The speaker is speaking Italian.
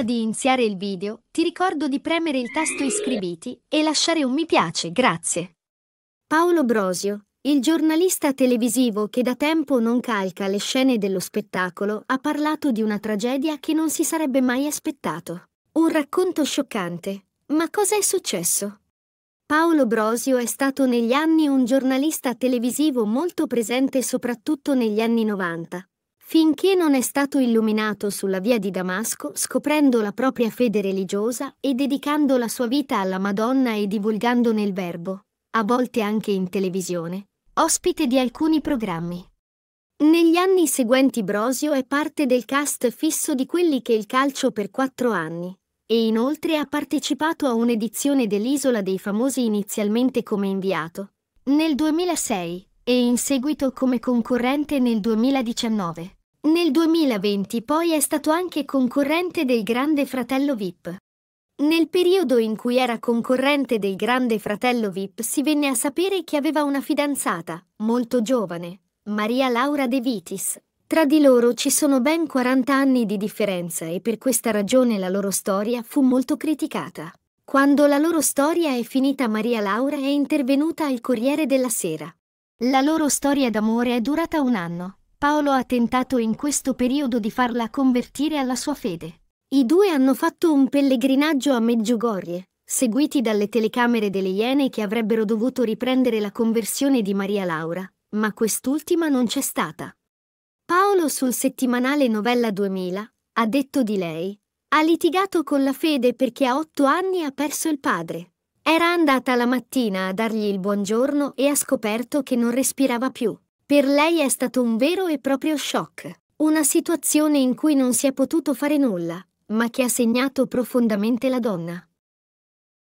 Prima di iniziare il video, ti ricordo di premere il tasto iscriviti e lasciare un mi piace, grazie. Paolo Brosio, il giornalista televisivo che da tempo non calca le scene dello spettacolo, ha parlato di una tragedia che non si sarebbe mai aspettato. Un racconto scioccante. Ma cosa è successo? Paolo Brosio è stato negli anni un giornalista televisivo molto presente soprattutto negli anni 90, finché non è stato illuminato sulla via di Damasco, scoprendo la propria fede religiosa e dedicando la sua vita alla Madonna e divulgandone il verbo, a volte anche in televisione, ospite di alcuni programmi. Negli anni seguenti Brosio è parte del cast fisso di quelli che il calcio per quattro anni, e inoltre ha partecipato a un'edizione dell'Isola dei Famosi inizialmente come inviato, nel 2006, e in seguito come concorrente nel 2019. Nel 2020 poi è stato anche concorrente del Grande Fratello VIP. Nel periodo in cui era concorrente del Grande Fratello VIP si venne a sapere che aveva una fidanzata, molto giovane, Maria Laura De Vitis. Tra di loro ci sono ben 40 anni di differenza e per questa ragione la loro storia fu molto criticata. Quando la loro storia è finita Maria Laura è intervenuta al Corriere della Sera. La loro storia d'amore è durata un anno. Paolo ha tentato in questo periodo di farla convertire alla sua fede. I due hanno fatto un pellegrinaggio a Meggiugorie, seguiti dalle telecamere delle Iene che avrebbero dovuto riprendere la conversione di Maria Laura, ma quest'ultima non c'è stata. Paolo sul settimanale Novella 2000 ha detto di lei, ha litigato con la fede perché a otto anni ha perso il padre. Era andata la mattina a dargli il buongiorno e ha scoperto che non respirava più. Per lei è stato un vero e proprio shock, una situazione in cui non si è potuto fare nulla, ma che ha segnato profondamente la donna.